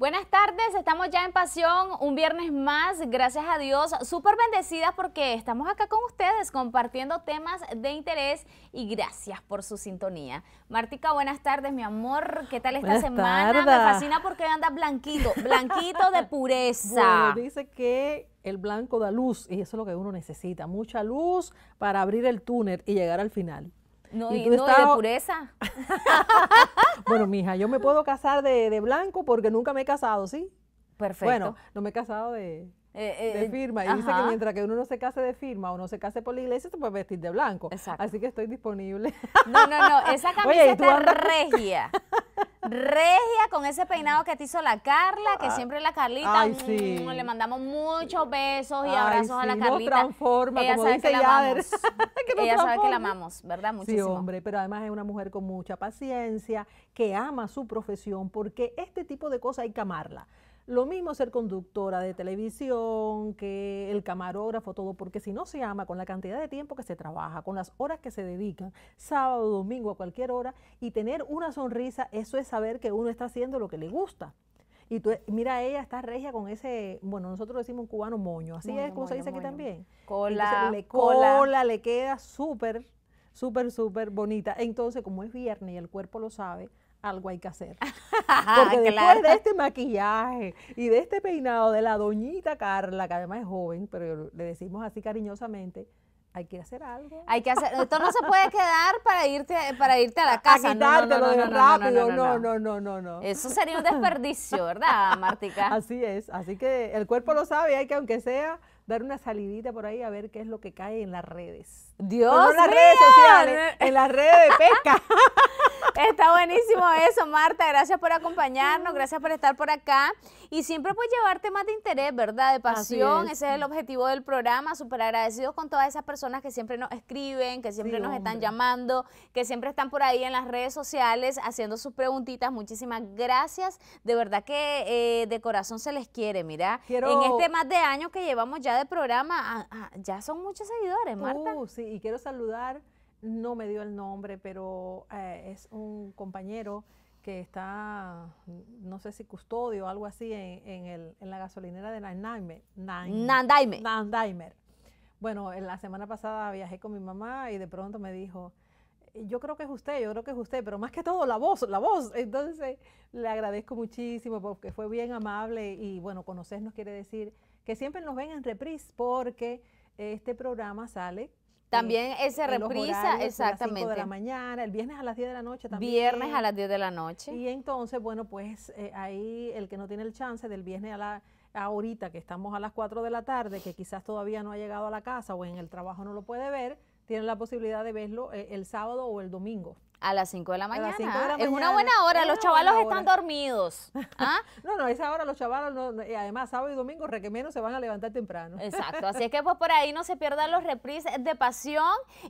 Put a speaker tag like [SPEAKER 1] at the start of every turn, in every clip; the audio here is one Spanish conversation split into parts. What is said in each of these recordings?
[SPEAKER 1] Buenas tardes, estamos ya en Pasión, un viernes más, gracias a Dios, súper bendecidas porque estamos acá con ustedes compartiendo temas de interés y gracias por su sintonía. Martica, buenas tardes, mi amor, ¿qué tal esta semana? Me fascina porque anda blanquito, blanquito de pureza.
[SPEAKER 2] dice que el blanco da luz y eso es lo que uno necesita, mucha luz para abrir el túnel y llegar al final. No, y, no, de pureza. bueno, mija, yo me puedo casar de, de blanco porque nunca me he casado, ¿sí? Perfecto. Bueno, no me he casado de, eh, eh, de eh, firma. Y dice que mientras que uno no se case de firma o no se case por la iglesia, se puede vestir de blanco. Así que estoy disponible. No, no, no. Esa camiseta regia.
[SPEAKER 1] Regia con ese peinado que te hizo la Carla, que ah. siempre la Carlita. Mm, le mandamos muchos besos y abrazos a la Carlita. transforma, como sabe dice que la amamos.
[SPEAKER 2] Ella sabe que la amamos, ¿verdad? Muchísimo. Sí, hombre, pero además es una mujer con mucha paciencia, que ama su profesión, porque este tipo de cosas hay que amarla. Lo mismo ser conductora de televisión, que el camarógrafo, todo, porque si no se ama con la cantidad de tiempo que se trabaja, con las horas que se dedican, sábado, domingo, a cualquier hora, y tener una sonrisa, eso es saber que uno está haciendo lo que le gusta. Y tú, mira, ella está regia con ese, bueno, nosotros decimos un cubano moño, así es como se dice aquí también. Cola, le cola, cola, le queda súper, súper, súper bonita. Entonces, como es viernes y el cuerpo lo sabe, algo hay que hacer. Porque ah, después de este maquillaje y de este peinado de la doñita Carla, que además es joven, pero le decimos así cariñosamente, hay que hacer algo. Hay que hacer, esto no se puede
[SPEAKER 1] quedar para irte para irte a la casa. quitártelo rápido, no no
[SPEAKER 2] no, no, no, Eso sería un desperdicio, ¿verdad, Martica? Así es, así que el cuerpo lo sabe, hay que aunque sea dar una salidita por ahí a ver qué es lo que cae en las redes. Dios en las redes sociales, en las redes de pesca. Está
[SPEAKER 1] buenísimo eso, Marta. Gracias por acompañarnos, gracias por estar por acá. Y siempre pues llevar temas de interés, ¿verdad? De pasión. Ese es el objetivo del programa. Súper agradecidos con todas esas personas que siempre nos escriben, que siempre nos están llamando, que siempre están por ahí en las redes sociales haciendo sus preguntitas. Muchísimas gracias. De verdad que eh, de corazón se les quiere, mira.
[SPEAKER 2] En este más de años que llevamos ya de
[SPEAKER 1] programa,
[SPEAKER 2] ya son muchos seguidores, Marta. Uh, sí y quiero saludar, no me dio el nombre, pero eh, es un compañero que está, no sé si custodio o algo así, en, el, en la gasolinera de Nandaimer. Nandaimer. Nandaimer. Bueno, en la semana pasada viajé con mi mamá y de pronto me dijo, yo creo que es usted, yo creo que es usted, pero más que todo la voz, la voz. Entonces le agradezco muchísimo porque fue bien amable y bueno, conocernos quiere decir que siempre nos ven en reprise porque este programa sale también ese reprisa, exactamente. de la mañana, el viernes a las 10 de la noche también. Viernes a las 10 de la noche. Y entonces, bueno, pues eh, ahí el que no tiene el chance del viernes a la ahorita que estamos a las 4 de la tarde, que quizás todavía no ha llegado a la casa o en el trabajo no lo puede ver, tiene la posibilidad de verlo eh, el sábado o el domingo. A las 5 de la mañana. Es una buena hora, los chavalos están dormidos. ¿Ah? no, no, esa hora los chavalos, además sábado y domingo, re menos se van a levantar temprano. Exacto, así es que pues por ahí no se pierdan los reprises de
[SPEAKER 1] pasión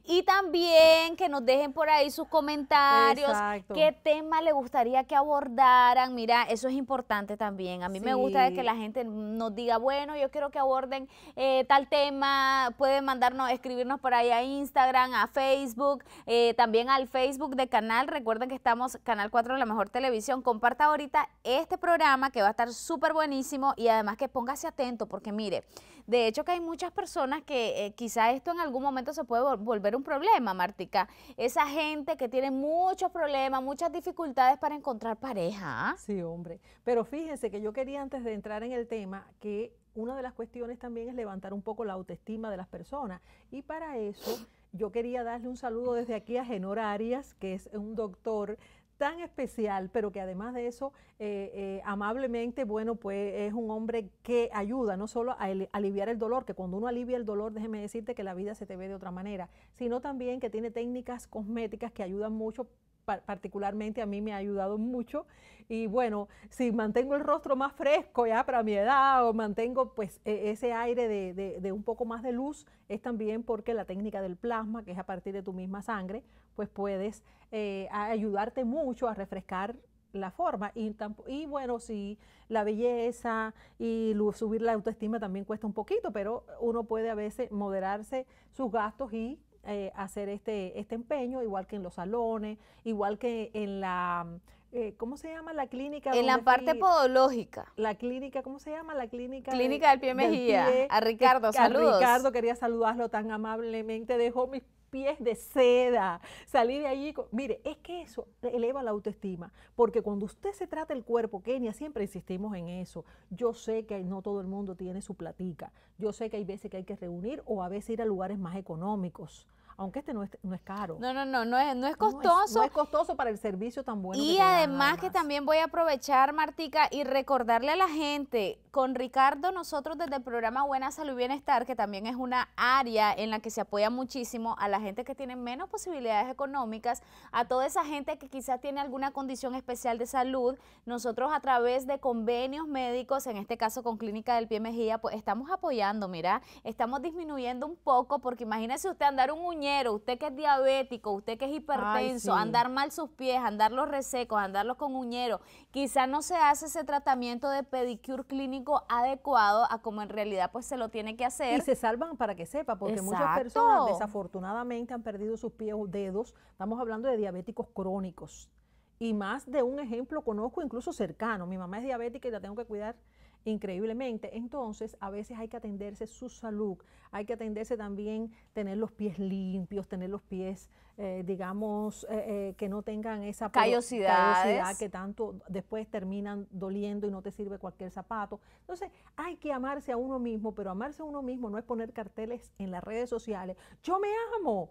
[SPEAKER 1] y también que nos dejen por ahí sus comentarios, qué tema le gustaría que abordaran. Mira, eso es importante también. A mí me gusta que la gente nos diga, bueno, yo quiero que aborden eh, tal tema, pueden mandarnos, escribirnos por ahí a Instagram, a Facebook, eh, también al Facebook de canal. Recuerden que estamos Canal 4 de la Mejor Televisión. Comparta ahorita este programa que va a estar súper buenísimo y además que póngase atento porque mire, de hecho que hay muchas personas que eh, quizá esto en algún momento se puede volver un problema, Martica. Esa gente que tiene muchos problemas, muchas dificultades
[SPEAKER 2] para encontrar pareja. ¿ah? Sí, hombre. Pero fíjense que yo quería antes de entrar en el tema que una de las cuestiones también es levantar un poco la autoestima de las personas y para eso yo quería darle un saludo desde aquí a Genora Arias, que es un doctor tan especial, pero que además de eso, eh, eh, amablemente, bueno, pues es un hombre que ayuda no solo a aliviar el dolor, que cuando uno alivia el dolor, déjeme decirte que la vida se te ve de otra manera, sino también que tiene técnicas cosméticas que ayudan mucho particularmente a mí me ha ayudado mucho. Y bueno, si mantengo el rostro más fresco ya para mi edad o mantengo pues e, ese aire de, un poco más de luz, es también porque la técnica del plasma, que es a partir de tu misma sangre, pues puedes eh, ayudarte mucho a refrescar la forma y, y bueno, si la belleza y subir la autoestima también cuesta un poquito, pero uno puede a veces moderarse sus gastos y eh, hacer este, este empeño, igual que en los salones, igual que en la, eh, ¿cómo se llama la clínica? En la parte podológica. La clínica, ¿cómo se llama? La clínica. Clínica del pie Mejía. a Ricardo, saludos. A Ricardo quería saludarlo tan amablemente, dejó mis pies de seda, salir de allí. mire, es que eso eleva la autoestima, porque cuando usted se trata el cuerpo, Kenia, siempre insistimos en eso. Yo sé que no todo el mundo tiene su platica, yo sé que hay veces que hay que reunir o a veces ir a lugares más económicos aunque este no es, caro. No, no, no, no es, no es costoso. No es, costoso para el servicio tan bueno. Y además que
[SPEAKER 1] también voy a aprovechar, Martica, y recordarle a la gente, con Ricardo nosotros desde el programa Buena Salud y Bienestar, que también es una área en la que se apoya muchísimo a la gente que tiene menos posibilidades económicas, a toda esa gente que quizás tiene alguna condición especial de salud, nosotros a través de convenios médicos, en este caso con Clínica del Pie Mejía, pues estamos apoyando, mira, estamos disminuyendo un poco, porque imagínese usted andar un muñeco usted que es diabético, usted que es hipertenso, andar mal sus pies, andarlos resecos, andarlos con uñero, quizá no se hace ese tratamiento de pedicure clínico adecuado a como en realidad pues se lo tiene que hacer. Y se salvan para
[SPEAKER 2] que sepa, porque muchas personas desafortunadamente han perdido sus pies o dedos. Estamos hablando de diabéticos crónicos. Y más de un ejemplo conozco incluso cercano. Mi mamá es diabética y la tengo que cuidar increíblemente. Entonces, a veces hay que atenderse su salud, hay que atenderse también tener los pies limpios, tener los pies, eh, digamos, eh, eh, que no tengan esa callosidad que tanto después terminan doliendo y no te sirve cualquier zapato. Entonces, hay que amarse a uno mismo, pero amarse a uno mismo no es poner carteles en las redes sociales. Yo me amo,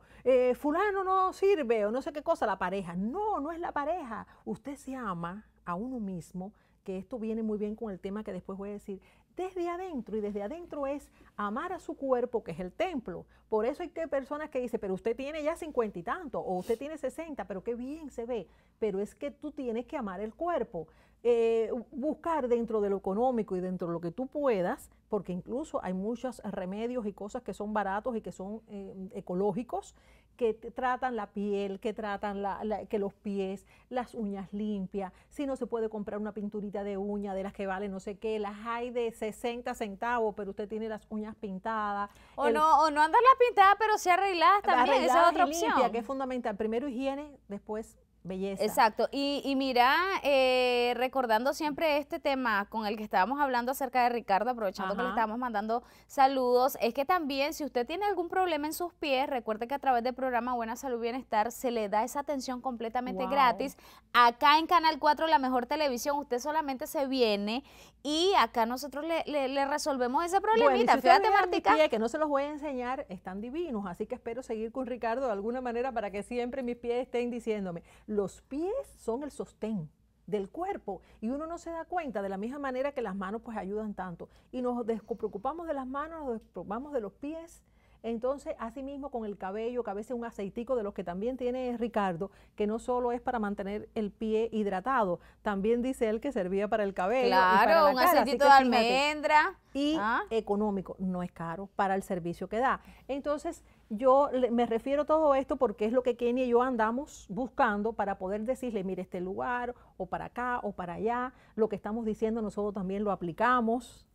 [SPEAKER 2] fulano no sirve o no sé qué cosa, la pareja. No, no es la pareja. Usted se ama a uno mismo esto viene muy bien con el tema que después voy a decir, desde adentro, y desde adentro es amar a su cuerpo, que es el templo. Por eso hay que personas que dicen, pero usted tiene ya cincuenta y tanto, o usted tiene sesenta, pero qué bien se ve. Pero es que tú tienes que amar el cuerpo eh, buscar dentro de lo económico y dentro de lo que tú puedas, porque incluso hay muchos remedios y cosas que son baratos y que son eh, ecológicos, que tratan la piel, que tratan la, que los pies, las uñas limpias, si no se puede comprar una pinturita de uña de las que vale no sé qué, las hay de 60 centavos, pero usted tiene las uñas pintadas. O no, o no andas las pintadas, pero se arregladas también, esa es otra opción. Limpia, que es fundamental, primero higiene, después belleza. Exacto. Y,
[SPEAKER 1] mira, eh, recordando siempre este tema con el que estábamos hablando acerca de Ricardo, aprovechando que le estábamos mandando saludos, es que también si usted tiene algún problema en sus pies, recuerde que a través del programa Buena Salud Bienestar se le da esa atención completamente gratis. Acá en Canal 4, la mejor televisión, usted solamente se viene y acá nosotros le, resolvemos ese problemita. Fíjate, Martica.
[SPEAKER 2] que no se los voy a enseñar, están divinos, así que espero seguir con Ricardo de alguna manera para que siempre mis pies estén diciéndome, los pies son el sostén del cuerpo y uno no se da cuenta de la misma manera que las manos pues ayudan tanto y nos despreocupamos de las manos, nos preocupamos de los pies entonces, asimismo con el cabello, que a veces un aceitico de los que también tiene Ricardo, que no solo es para mantener el pie hidratado, también dice él que servía para el cabello. Claro, un aceitito de almendra. Y ah. económico, no es caro para el servicio que da. Entonces, yo me refiero a todo esto porque es lo que Kenny y yo andamos buscando para poder decirle, mire este lugar, o para acá, o para allá, lo que estamos diciendo nosotros también lo aplicamos.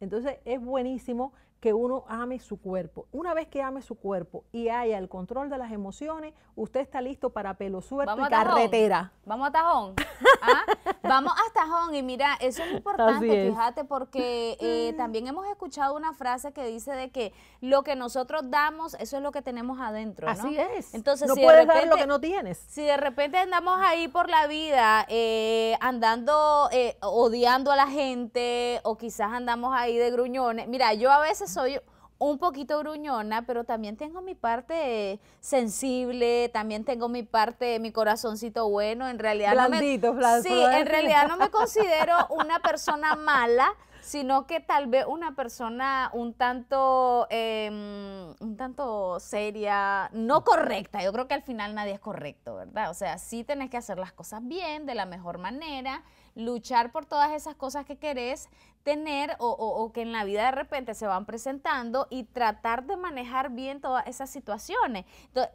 [SPEAKER 2] Entonces es buenísimo que uno ame su cuerpo. Una vez que ame su cuerpo y haya el control de las emociones, usted está listo para pelo suelto y carretera. Vamos a tajón.
[SPEAKER 1] Ah, vamos a tajón y mira, eso es importante, fíjate, porque eh, mm. también hemos escuchado una frase que dice de que lo que nosotros damos, eso es lo que tenemos
[SPEAKER 2] adentro. Así es. Entonces, no si puedes dar lo que no tienes.
[SPEAKER 1] Si de repente andamos ahí por la vida eh, andando, eh, odiando a la gente o quizás andamos ahí de gruñones, mira, yo a veces soy un poquito gruñona, pero también tengo mi parte sensible, también tengo mi parte, mi corazoncito bueno, en realidad no sí, en realidad no me considero una persona mala, sino que tal vez una persona un tanto, em, un tanto seria, no correcta. Yo creo que al final nadie es correcto, ¿verdad? O sea, sí tenés que hacer las cosas bien, de la mejor manera luchar por todas esas cosas que querés tener o, que en la vida de repente se van presentando y tratar de manejar bien todas esas situaciones.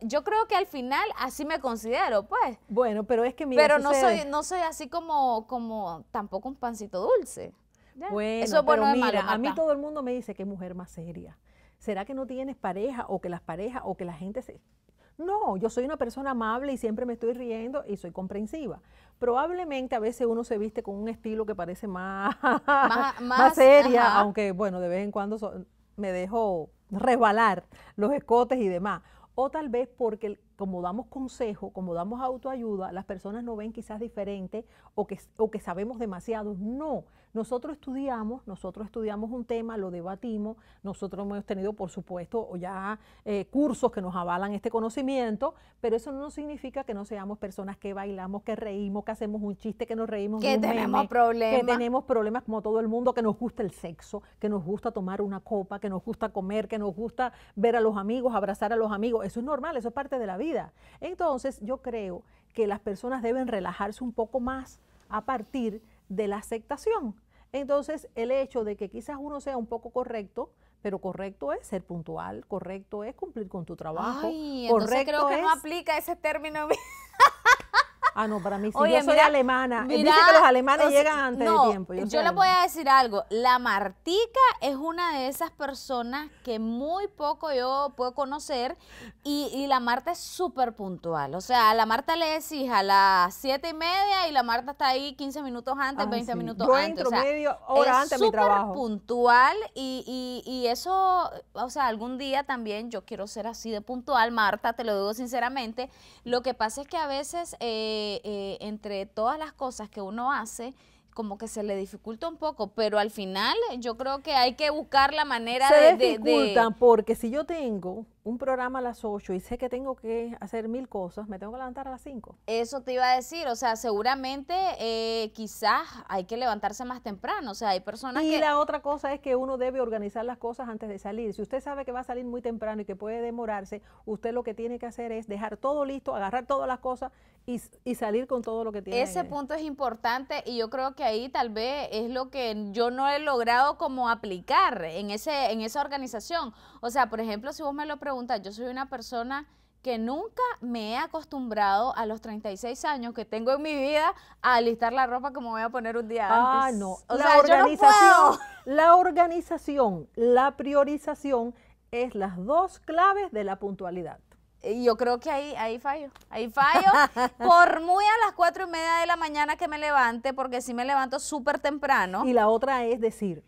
[SPEAKER 1] yo creo que al final así me considero, pues. Bueno, pero es que mira, pero no soy, no
[SPEAKER 2] soy así como, como tampoco un pancito dulce.
[SPEAKER 1] Bueno, Eso pero mira, a mí
[SPEAKER 2] todo el mundo me dice que es mujer más seria. ¿Será que no tienes pareja o que las parejas o que la gente se no, yo soy una persona amable y siempre me estoy riendo y soy comprensiva. Probablemente a veces uno se viste con un estilo que parece más, más, seria, aunque bueno, de vez en cuando me dejo resbalar los escotes y demás. O tal vez porque como damos consejo, como damos autoayuda, las personas no ven quizás diferente o que, o que sabemos demasiado. No, nosotros estudiamos, nosotros estudiamos un tema, lo debatimos, nosotros hemos tenido, por supuesto, ya eh, cursos que nos avalan este conocimiento, pero eso no significa que no seamos personas que bailamos, que reímos, que hacemos un chiste, que nos reímos. Que tenemos problemas. Que tenemos problemas como todo el mundo, que nos gusta el sexo, que nos gusta tomar una copa, que nos gusta comer, que nos gusta ver a los amigos, abrazar a los amigos. Eso es normal, eso es parte de la vida. Entonces, yo creo que las personas deben relajarse un poco más a partir de, de la aceptación. Entonces, el hecho de que quizás uno sea un poco correcto, pero correcto es ser puntual, correcto es cumplir con tu trabajo. Ay, correcto creo que no
[SPEAKER 1] aplica ese término.
[SPEAKER 2] Ah, no, para mí sí. Oye, yo soy alemana. Mira, Dice que los alemanes llegan antes de tiempo. Yo, le voy
[SPEAKER 1] a decir algo. La Martica es una de esas personas que muy poco yo puedo conocer y, la Marta es súper puntual. O sea, a la Marta le decís a las siete y media y la Marta está ahí 15 minutos antes, 20 minutos antes. o hora antes de mi trabajo. puntual y, y, y eso, o sea, algún día también yo quiero ser así de puntual, Marta, te lo digo sinceramente. Lo que pasa es que a veces... Eh, eh, entre todas las cosas que uno hace, como que se le dificulta un poco, pero al final yo creo que hay que buscar la manera de,
[SPEAKER 2] porque si yo tengo un programa a las 8 y sé que tengo que hacer mil cosas, me tengo que levantar a las 5.
[SPEAKER 1] Eso te iba a decir, o sea, seguramente eh, quizás hay que levantarse más temprano, o sea, hay personas
[SPEAKER 2] y que... Y la otra cosa es que uno debe organizar las cosas antes de salir. Si usted sabe que va a salir muy temprano y que puede demorarse, usted lo que tiene que hacer es dejar todo listo, agarrar todas las cosas y, salir con todo lo que tiene. Ese
[SPEAKER 1] punto es importante y yo creo que ahí tal vez es lo que yo no he logrado como aplicar en, ese, en esa organización. O sea, por ejemplo, si vos me lo preguntas, yo soy una persona que nunca me he acostumbrado a los 36 años que tengo en mi vida a alistar la ropa como voy a poner un día ah, antes. no. la organización,
[SPEAKER 2] la organización, la priorización es las dos claves de la puntualidad. Y Yo creo que ahí, ahí fallo, ahí fallo. por muy a las cuatro y media de la mañana
[SPEAKER 1] que me levante, porque si me levanto súper temprano. Y la
[SPEAKER 2] otra es decir,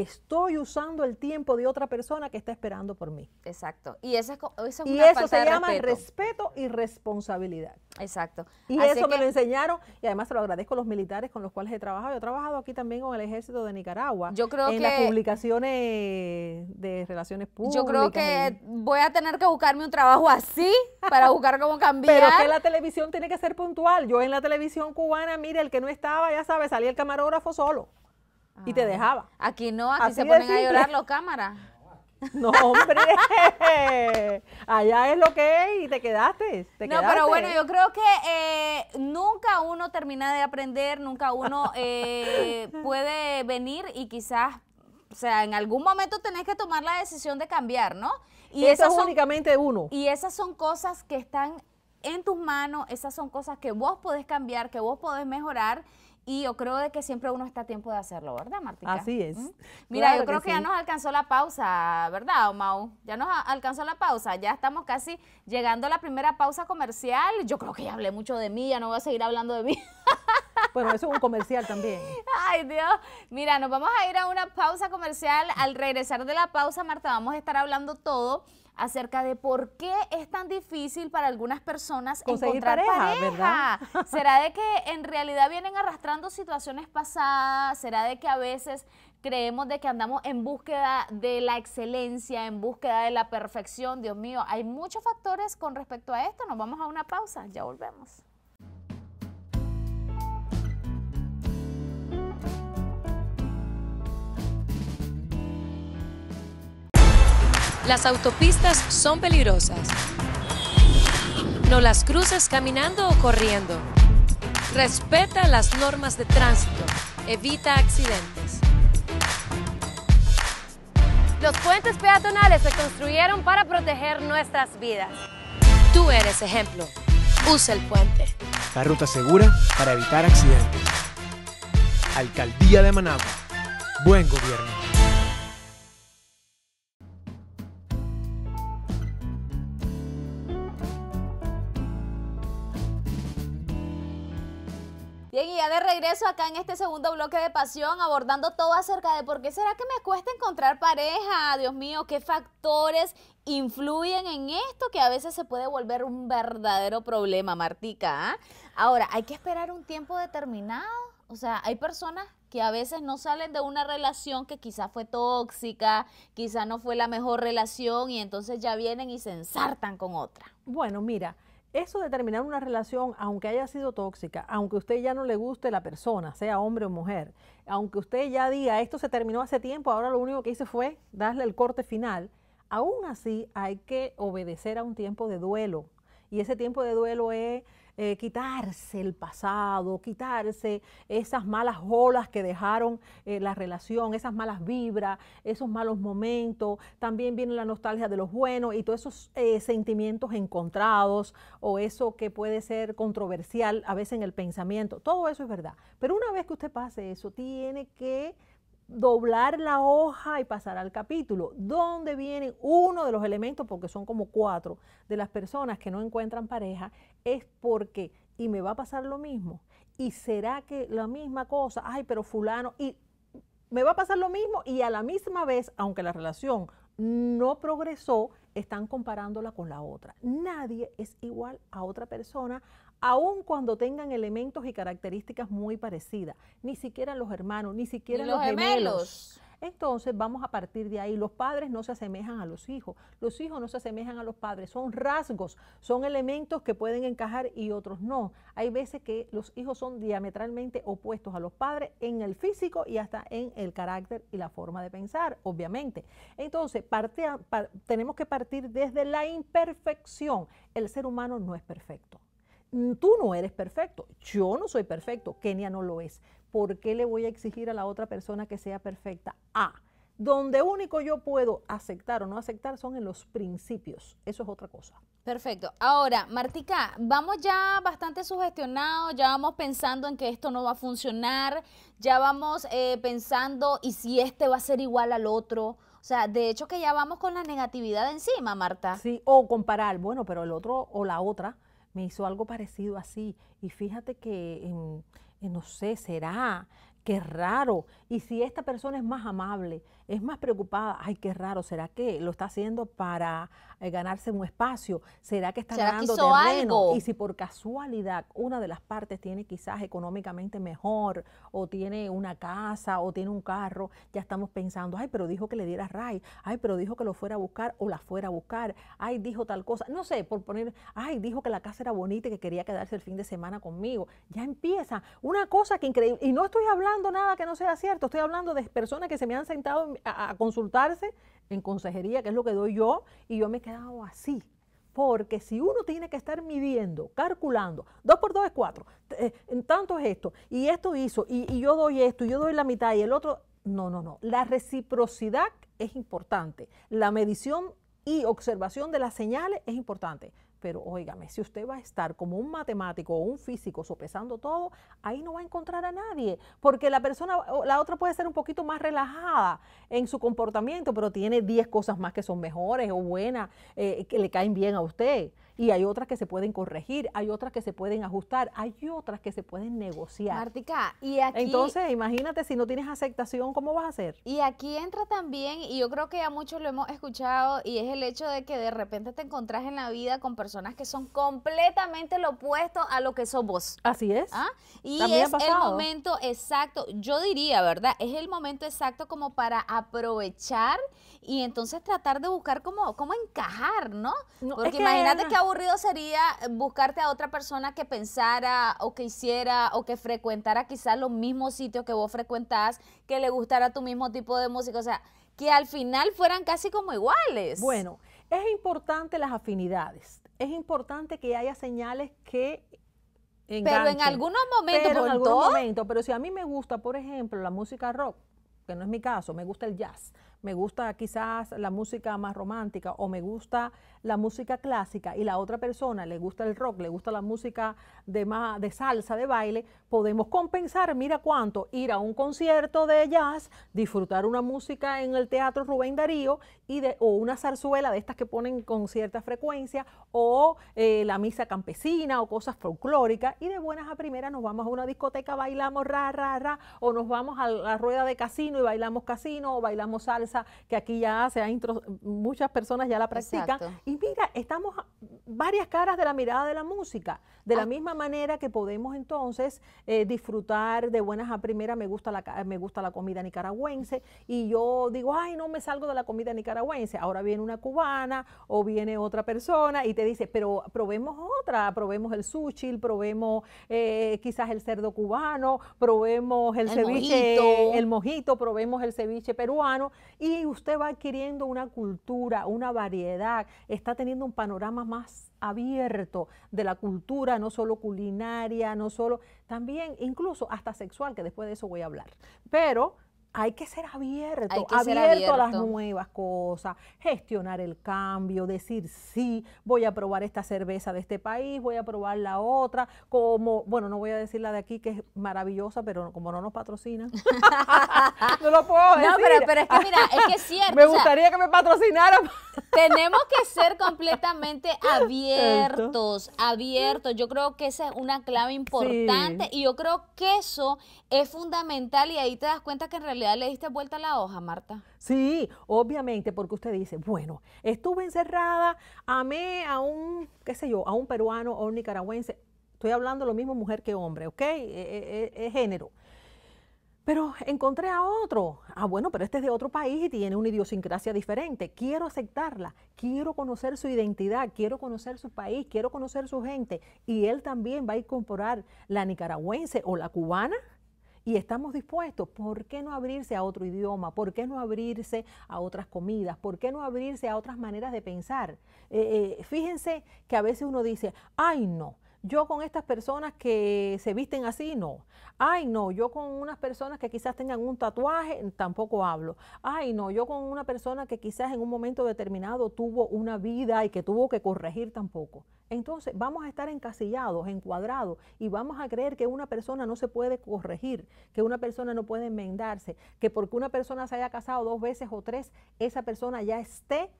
[SPEAKER 2] estoy usando el tiempo de otra persona que está esperando por mí. Exacto. Y,
[SPEAKER 1] eso es, es y eso se llama
[SPEAKER 2] respeto. y responsabilidad. Exacto. Y eso que... me lo enseñaron y además se lo agradezco a los militares con los cuales he trabajado. Yo he trabajado aquí también con el ejército de Nicaragua. Yo creo en las publicaciones de relaciones públicas. Yo creo que voy a tener que buscarme un trabajo así para buscar cómo cambiar. Pero que la televisión tiene que ser puntual. Yo en la televisión cubana, mire, el que no estaba, ya sabe, salía el camarógrafo solo. Y te ah. dejaba. Aquí no, aquí se ponen a llorar los cámaras. No, hombre. Allá es lo que es y te quedaste, no, pero bueno, yo
[SPEAKER 1] creo que eh, nunca uno termina de aprender, nunca uno eh, puede venir y quizás, o sea, en algún momento tenés que tomar la decisión de cambiar, ¿no? Y Eso es únicamente uno. Y esas son cosas que están en tus manos, esas son cosas que vos podés cambiar, que vos podés mejorar y yo creo de que siempre uno está a tiempo de hacerlo,
[SPEAKER 2] ¿verdad, Martica? Así es. Mira, yo creo que, ya nos
[SPEAKER 1] alcanzó la pausa, ¿verdad, Mau? Ya nos alcanzó la pausa. Ya estamos casi llegando a la primera pausa comercial. Yo creo que ya hablé mucho de mí, ya no voy a seguir hablando de mí.
[SPEAKER 2] Bueno, eso es un comercial también.
[SPEAKER 1] Ay, Dios. Mira, nos vamos a ir a una pausa comercial. Al regresar de la pausa, Marta, vamos a estar hablando todo acerca de por qué es tan difícil para algunas personas encontrar pareja. ¿Será de que en realidad vienen arrastrando situaciones pasadas? ¿Será de que a veces creemos de que andamos en búsqueda de la excelencia, en búsqueda de la perfección? Dios mío, hay muchos factores con respecto a esto. Nos vamos a una pausa, ya volvemos.
[SPEAKER 2] Las autopistas son peligrosas. No las cruces caminando o corriendo. Respeta las normas de tránsito. Evita accidentes. Los puentes peatonales se construyeron para proteger nuestras vidas. Tú eres ejemplo. Usa el puente. La ruta segura para evitar accidentes. Alcaldía de Managua. Buen gobierno.
[SPEAKER 1] eso acá en este segundo bloque de pasión, abordando todo acerca de por qué será que me cuesta encontrar pareja. Dios mío, qué factores influyen en esto que a veces se puede volver un verdadero problema, Martica. ¿ah? Ahora, ¿hay que esperar un tiempo determinado? O sea, hay personas que a veces no salen de una relación que quizá fue tóxica, quizá no fue la mejor relación y entonces ya vienen y se ensartan con otra.
[SPEAKER 2] Bueno, mira, eso de terminar una relación, aunque haya sido tóxica, aunque usted ya no le guste la persona, sea hombre o mujer, aunque usted ya diga esto se terminó hace tiempo, ahora lo único que hice fue darle el corte final, aún así hay que obedecer a un tiempo de duelo. Y ese tiempo de duelo es eh, quitarse el pasado, quitarse esas malas olas que dejaron eh, la relación, esas malas vibras, esos malos momentos. También viene la nostalgia de los buenos y todos esos eh, sentimientos encontrados o eso que puede ser controversial a veces en el pensamiento. Todo eso es verdad. Pero una vez que usted pase eso, tiene que doblar la hoja y pasar al capítulo, donde viene uno de los elementos, porque son como cuatro, de las personas que no encuentran pareja es porque, y me va a pasar lo mismo, y será que la misma cosa, ay, pero fulano, y me va a pasar lo mismo y a la misma vez, aunque la relación no progresó, están comparándola con la otra. Nadie es igual a otra persona, aun cuando tengan elementos y características muy parecidas. Ni siquiera los hermanos, ni siquiera los, gemelos. Entonces vamos a partir de ahí. Los padres no se asemejan a los hijos, los hijos no se asemejan a los padres, son rasgos, son elementos que pueden encajar y otros no. Hay veces que los hijos son diametralmente opuestos a los padres en el físico y hasta en el carácter y la forma de pensar, obviamente. Entonces tenemos que partir desde la imperfección. El ser humano no es perfecto tú no eres perfecto, yo no soy perfecto, Kenia no lo es, ¿por qué le voy a exigir a la otra persona que sea perfecta? A. Ah, donde único yo puedo aceptar o no aceptar son en los principios. Eso es otra cosa.
[SPEAKER 1] Perfecto. Ahora, Martica, vamos ya bastante sugestionados, ya vamos pensando en que esto no va a funcionar, ya vamos eh, pensando y si este va a ser igual al
[SPEAKER 2] otro. O sea, de hecho que ya vamos con la negatividad encima, Marta. Sí, o comparar, bueno, pero el otro o la otra me hizo algo parecido así. Y fíjate que... Eh, no sé, será, qué raro. Y si esta persona es más amable, es más preocupada, ay, qué raro, ¿será que lo está haciendo para eh, ganarse un espacio? ¿Será que está ganando terreno? Y si por casualidad una de las partes tiene quizás económicamente mejor, o tiene una casa, o tiene un carro, ya estamos pensando, ay, pero dijo que le diera RAI, ay, pero dijo que lo fuera a buscar o la fuera a buscar, ay, dijo tal cosa, no sé, por poner, ay, dijo que la casa era bonita y que quería quedarse el fin de semana conmigo. Ya empieza una cosa que increíble, y no estoy hablando nada que no sea cierto, estoy hablando de personas que se me han sentado a, consultarse en consejería, que es lo que doy yo, y yo me he quedado así. Porque si uno tiene que estar midiendo, calculando, 2 por 2 es 4, eh, en tanto es esto, y esto hizo, y, y, yo doy esto, y yo doy la mitad, y el otro, no, no, no. La reciprocidad es importante. La medición y observación de las señales es importante. Pero óigame, si usted va a estar como un matemático o un físico sopesando todo, ahí no va a encontrar a nadie, porque la persona, la otra puede ser un poquito más relajada en su comportamiento, pero tiene 10 cosas más que son mejores o buenas, eh, que le caen bien a usted. Y hay otras que se pueden corregir, hay otras que se pueden ajustar, hay otras que se pueden negociar. Martica, y aquí... Entonces, imagínate, si no tienes aceptación, ¿cómo vas a hacer? Y aquí entra también,
[SPEAKER 1] y yo creo que ya muchos lo hemos escuchado, y es el hecho de que de repente te encontrás en la vida con personas personas que son completamente lo opuesto a lo que sos vos. Así es. ¿Ah? Y es el momento exacto, yo diría, ¿verdad? Es el momento exacto como para aprovechar y entonces tratar de buscar como, encajar, ¿no? Porque imagínate qué aburrido sería buscarte a otra persona que pensara o que hiciera o que frecuentara quizás los mismos sitios que vos frecuentás, que le gustara tu mismo tipo de música, o sea, que
[SPEAKER 2] al final fueran casi como iguales. Bueno, es importante las afinidades es importante que haya señales que Pero en algunos momentos, en algunos momentos, pero si a mí me gusta, por ejemplo, la música rock, que no es mi caso, me gusta el jazz, me gusta quizás la música más romántica o me gusta la música clásica y la otra persona le gusta el rock, le gusta la música de, más, de salsa, de baile, podemos compensar, mira cuánto, ir a un concierto de jazz, disfrutar una música en el teatro Rubén Darío y de, o una zarzuela de estas que ponen con cierta frecuencia o eh, la misa campesina o cosas folclóricas y de buenas a primeras nos vamos a una discoteca, bailamos ra, ra, ra o nos vamos a la rueda de casino y bailamos casino o bailamos salsa que aquí ya se ha muchas personas ya la practican mira, estamos varias caras de la mirada de la música. De la ah. misma manera que podemos entonces eh, disfrutar de buenas a primera, me gusta, la, eh, me gusta la comida nicaragüense y yo digo, ay, no me salgo de la comida nicaragüense. Ahora viene una cubana o viene otra persona y te dice, pero probemos otra, probemos el sushi, probemos eh, quizás el cerdo cubano, probemos el, ceviche, el mojito, probemos el ceviche peruano y usted va adquiriendo una cultura, una variedad, está teniendo un panorama más abierto de la cultura, no solo culinaria, no solo, también incluso hasta sexual, que después de eso voy a hablar. Pero hay que ser abierto, abierto, a las nuevas cosas, gestionar el cambio, decir sí, voy a probar esta cerveza de este país, voy a probar la otra, como, bueno, no voy a decir la de aquí que es maravillosa, pero como no nos patrocina, no lo puedo decir. No, pero, pero es que mira, es que es cierto. me gustaría que me patrocinaran.
[SPEAKER 1] tenemos que ser completamente abiertos, abiertos. Yo creo que esa es una clave importante y yo creo que eso es fundamental y ahí te das cuenta que en realidad ¿Ya le diste vuelta a la hoja, Marta.
[SPEAKER 2] Sí, obviamente, porque usted dice, bueno, estuve encerrada, amé a un, qué sé yo, a un peruano o un nicaragüense. Estoy hablando lo mismo mujer que hombre, ¿ok? Es e, e, e, género. Pero encontré a otro. Ah, bueno, pero este es de otro país y tiene una idiosincrasia diferente. Quiero aceptarla, quiero conocer su identidad, quiero conocer su país, quiero conocer su gente. Y él también va a incorporar la nicaragüense o la cubana y estamos dispuestos, ¿por qué no abrirse a otro idioma? ¿Por qué no abrirse a otras comidas? ¿Por qué no abrirse a otras maneras de pensar? Eh, eh, fíjense que a veces uno dice, ay no, yo con estas personas que se visten así, no. Ay, no, yo con unas personas que quizás tengan un tatuaje, tampoco hablo. Ay, no, yo con una persona que quizás en un momento determinado tuvo una vida y que tuvo que corregir tampoco. Entonces vamos a estar encasillados, encuadrados y vamos a creer que una persona no se puede corregir, que una persona no puede enmendarse, que porque una persona se haya casado dos veces o tres, esa persona ya esté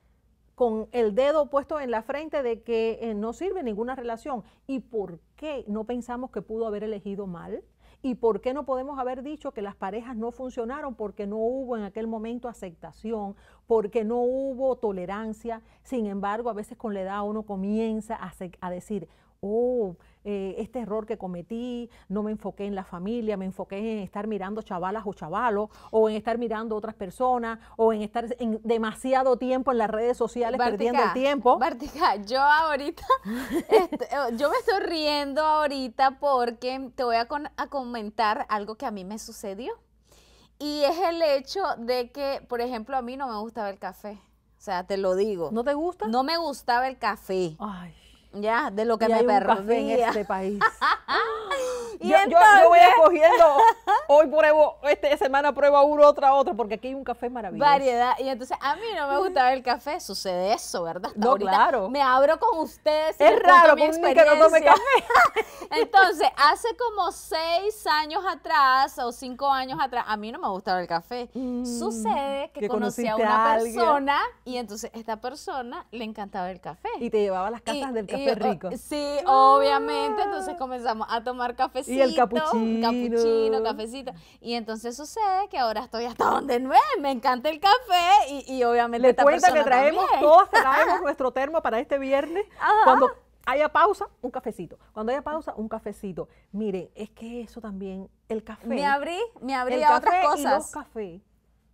[SPEAKER 2] con el dedo puesto en la frente de que eh, no sirve ninguna relación. ¿Y por qué no pensamos que pudo haber elegido mal? ¿Y por qué no podemos haber dicho que las parejas no funcionaron porque no hubo en aquel momento aceptación, porque no hubo tolerancia? Sin embargo, a veces con la edad uno comienza a, a decir, oh, eh, este error que cometí, no me enfoqué en la familia, me enfoqué en estar mirando chavalas o chavalos, o en estar mirando otras personas, o en estar en demasiado tiempo en las redes sociales perdiendo el tiempo. Bartica, yo ahorita,
[SPEAKER 1] este, eh, yo me estoy riendo ahorita porque te voy a, a comentar algo que a mí me sucedió. Y es el hecho de que, por ejemplo, a mí no me gustaba el café. O sea, te lo digo. ¿No te gusta? No me gustaba el café. Ay.
[SPEAKER 2] Ya, de lo que me hay en este país.
[SPEAKER 1] Y yo, yo, voy escogiendo,
[SPEAKER 2] hoy pruebo, esta semana pruebo uno, otra, otro, porque aquí hay un café maravilloso. Variedad.
[SPEAKER 1] Y entonces a mí no me gustaba el café, sucede eso, ¿verdad?
[SPEAKER 2] no, claro. Me abro con ustedes. Y es raro mi experiencia. que no tome café.
[SPEAKER 1] entonces, hace como seis años atrás o cinco años atrás, a mí no me gustaba el café. Mm, sucede que, conocí a una persona y entonces esta persona le encantaba el café. Y
[SPEAKER 2] te llevaba las casas del café rico. sí,
[SPEAKER 1] obviamente. Entonces comenzamos a tomar café y el capuchino. Capuchino, cafecito. Y entonces sucede que ahora estoy hasta donde no es. Me encanta el café y, y obviamente. le cuenta que traemos, también. todos traemos
[SPEAKER 2] nuestro termo para este viernes. Cuando haya pausa, un cafecito. Cuando haya pausa, un cafecito. Miren, es que eso también, el café. Me abrí, me abrí el a café otras cosas. Y los cafés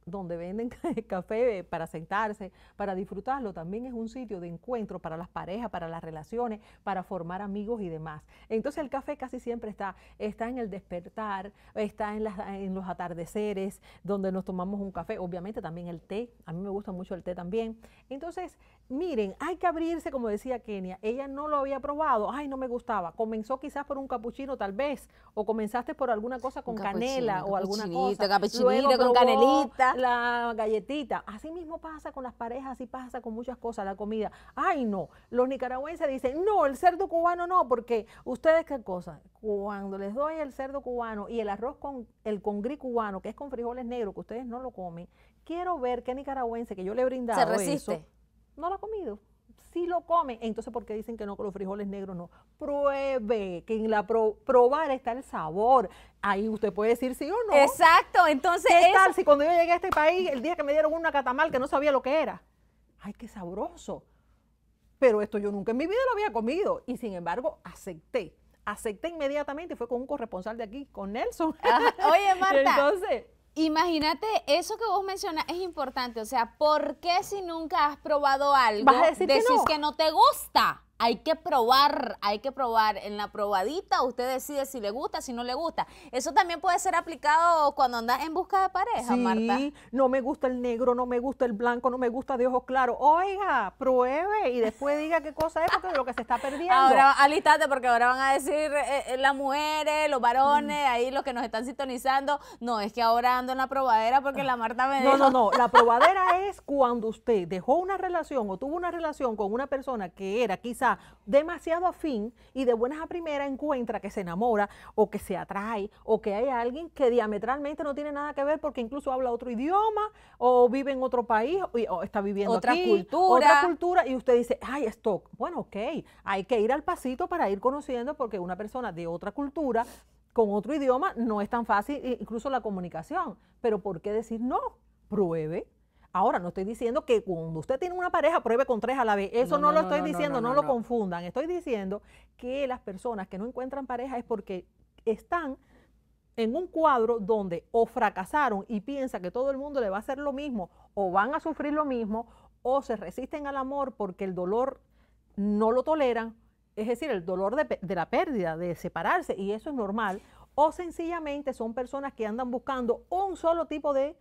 [SPEAKER 2] donde venden café para sentarse, para disfrutarlo, también es un sitio de encuentro para las parejas, para las relaciones, para formar amigos y demás. Entonces el café casi siempre está, está en el despertar, está en, las, en los atardeceres, donde nos tomamos un café, obviamente también el té, a mí me gusta mucho el té también. Entonces, miren, hay que abrirse, como decía Kenia, ella no lo había probado, ay, no me gustaba, comenzó quizás por un capuchino tal vez, o comenzaste por alguna cosa con canela o alguna cosa. Capuchinito con canelita la galletita. Así mismo pasa con las parejas, así pasa con muchas cosas, la comida. Ay, no. Los nicaragüenses dicen, no, el cerdo cubano no, porque ustedes qué cosa. Cuando les doy el cerdo cubano y el arroz con el congrí cubano, que es con frijoles negros, que ustedes no lo comen, quiero ver qué nicaragüense que yo le he brindado. Se resiste. no lo ha comido si lo come, entonces ¿por qué dicen que no con los frijoles negros no? Pruebe, que en la probar está el sabor. Ahí usted puede decir sí o no. Exacto, entonces... ¿Qué tal si cuando yo llegué a este país, el día que me dieron una catamal que no sabía lo que era? ¡Ay, qué sabroso! Pero esto yo nunca en mi vida lo había comido y sin embargo acepté acepté inmediatamente, fue con un corresponsal de aquí, con Nelson. oye, Marta. entonces,
[SPEAKER 1] Imagínate, eso que vos mencionas es importante. O sea, ¿por qué si nunca has probado algo decís que no te gusta? hay que probar, hay que probar. En la probadita usted decide si le gusta, si no le gusta. Eso también
[SPEAKER 2] puede ser aplicado cuando andas en busca de pareja, sí, Marta. No me gusta el negro, no me gusta el blanco, no me gusta de ojos claros. Oiga, pruebe y después diga qué cosa es porque lo que se está perdiendo. Ahora,
[SPEAKER 1] alistate porque ahora van a decir eh, eh, las mujeres, los varones, mm. ahí los que nos están sintonizando. No, es que ahora ando en la probadera porque la Marta me No, no, no.
[SPEAKER 2] La probadera es cuando usted dejó una relación o tuvo una relación con una persona que era quizá demasiado afín y de buenas a primera encuentra que se enamora o que se atrae o que hay alguien que diametralmente no tiene nada que ver porque incluso habla otro idioma o vive en otro país o está viviendo otra cultura. Otra cultura y usted dice, ay, esto, bueno, ok, hay que ir al pasito para ir conociendo porque una persona de otra cultura con otro idioma no es tan fácil incluso la comunicación. Pero ¿por qué decir no? Pruebe. Ahora, no estoy diciendo que cuando usted tiene una pareja, pruebe con tres a la vez. Eso no, lo estoy diciendo, no, lo confundan. Estoy diciendo que las personas que no encuentran pareja es porque están en un cuadro donde o fracasaron y piensa que todo el mundo le va a hacer lo mismo o van a sufrir lo mismo o se resisten al amor porque el dolor no lo toleran, es decir, el dolor de la pérdida, de separarse, y eso es normal, o sencillamente son personas que andan buscando un solo tipo de